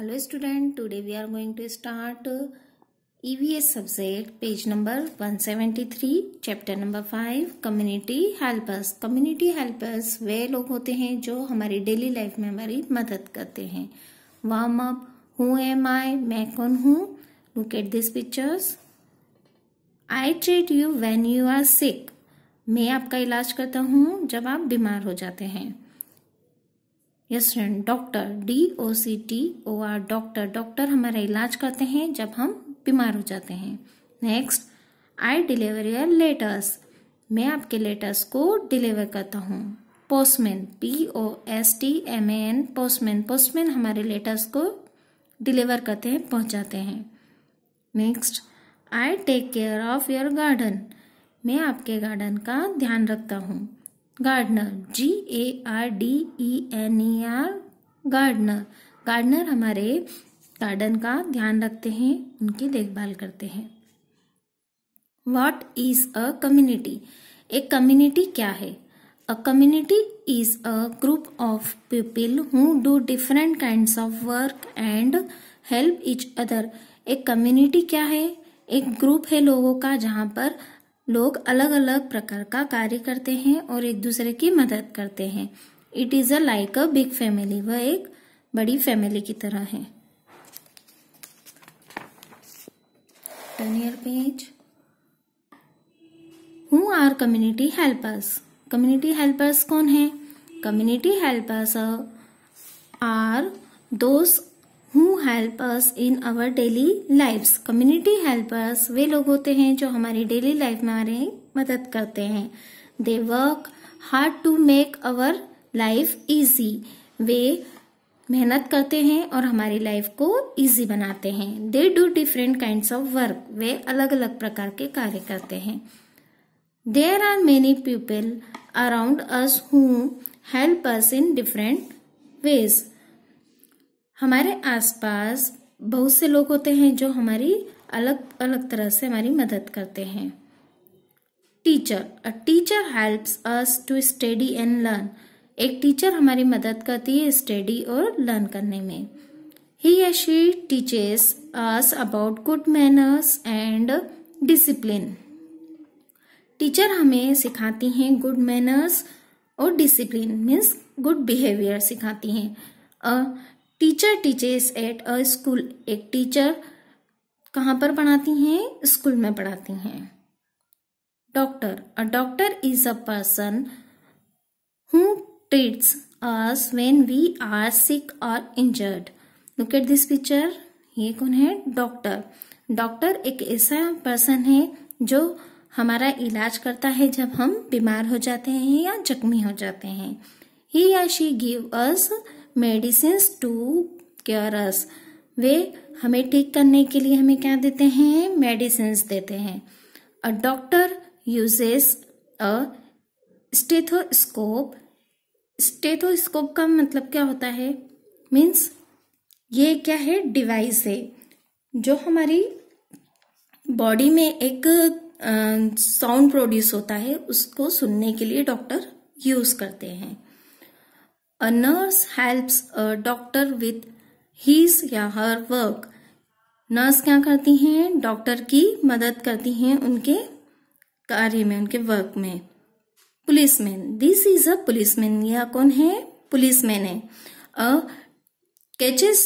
Hello student today we are going to start EVS subject page number 173 chapter number five community helpers community helpers वे लोग होते हैं जो हमारी daily life में हमारी मदद करते हैं warm up who am I मैं कौन हूँ look at this pictures I treat you when you are sick मैं आपका इलाज करता हूँ जब आप बीमार हो जाते हैं yes friend doctor D O C T O R doctor doctor हमारा इलाज करते हैं जब हम बीमार हो जाते हैं next I deliver your letters मैं आपके लेटर्स को डिलीवर करता हूँ postman P O S T M A N postman postman हमारे लेटर्स को डिलीवर करते हैं पहुँचाते हैं next I take care of your garden मैं आपके गार्डन का ध्यान रखता हूँ gardener G A R D E N E R gardener gardener हमारे गार्डन का ध्यान रखते हैं उनकी देखभाल करते हैं वॉट इज अ कम्युनिटी एक कम्युनिटी क्या है a community is a group of people who do different kind of work and help each other एक कम्युनिटी क्या है एक ग्रुप है लोगों का जहाँ पर लोग अलग अलग प्रकार का कार्य करते हैं और एक दूसरे की मदद करते हैं it is a like a big family वह एक बड़ी फैमिली की तरह है our community helpers community helpers कौन है कम्युनिटी हेल्पर्स आर दोस्त help us in our daily lifes community helpers वे लोग होते हैं जो हमारी डेली लाइफ में हमारे मदद करते हैं they work hard to make our life easy वे मेहनत करते हैं और हमारी लाइफ को इजी बनाते हैं they do different kind of work वे अलग अलग प्रकार के कार्य करते हैं there are many people around us who help us in different ways हमारे आसपास बहुत से लोग होते हैं जो हमारी अलग अलग तरह से हमारी मदद करते हैं teacher a teacher helps us to study and learn एक टीचर हमारी मदद करती है स्टडी और लर्न करने में ही या she teaches us about good manners and discipline teacher हमें सिखाती हैं गुड मैनर्स और डिसिप्लिन मीन्स गुड बिहेवियर सिखाती हैं a teacher teaches at a school एक टीचर कहाँ पर पढ़ाती हैं स्कूल में पढ़ाती हैं doctor a doctor is a person who treats us when we are sick और injured look at this picture ये कौन है डॉक्टर डॉक्टर एक ऐसा पर्सन है जो हमारा इलाज करता है जब हम बीमार हो जाते हैं या जख्मी हो जाते हैं ही या she give us medicine to cures वे हमें ठीक करने के लिए हमें क्या देते हैं मेडिसिन देते हैं a doctor uses a stethoscope stethoscope का मतलब क्या होता है मीन्स ये क्या है डिवाइस है जो हमारी बॉडी में एक साउंड प्रोड्यूस होता है उसको सुनने के लिए डॉक्टर यूज करते हैं A nurse helps a doctor with his या her work. नर्स क्या करती हैं डॉक्टर की मदद करती हैं उनके कार्य में उनके वर्क में policeman this is a policeman यह कौन है policeman है a catches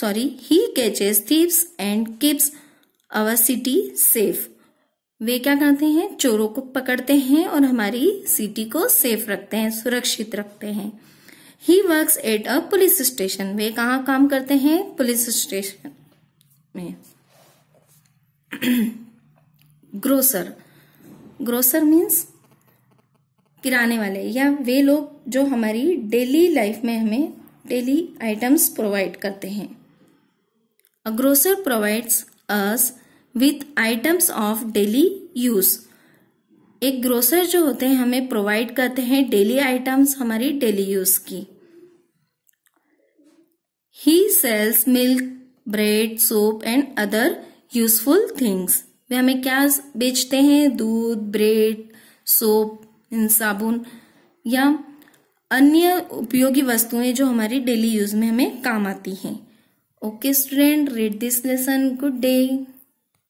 sorry he catches thieves and keeps our city safe वे क्या करते हैं चोरों को पकड़ते हैं और हमारी सिटी को सेफ रखते हैं सुरक्षित रखते हैं he work at a police station वे कहा काम करते हैं पुलिस स्टेशन में ग्रोसर ग्रोसर मीन्स किराने वाले या वे लोग जो हमारी डेली लाइफ में हमें डेली आइटम्स प्रोवाइड करते हैं a grocer provides us with items of daily use एक ग्रोसर जो होते हैं हमें प्रोवाइड करते हैं डेली आइटम्स हमारी डेली यूज की he sells milk bread soap and other useful things वे हमें क्या बेचते हैं दूध ब्रेड सोप साबुन या अन्य उपयोगी वस्तुएं जो हमारी डेली यूज में हमें काम आती हैं okay student read this lesson good day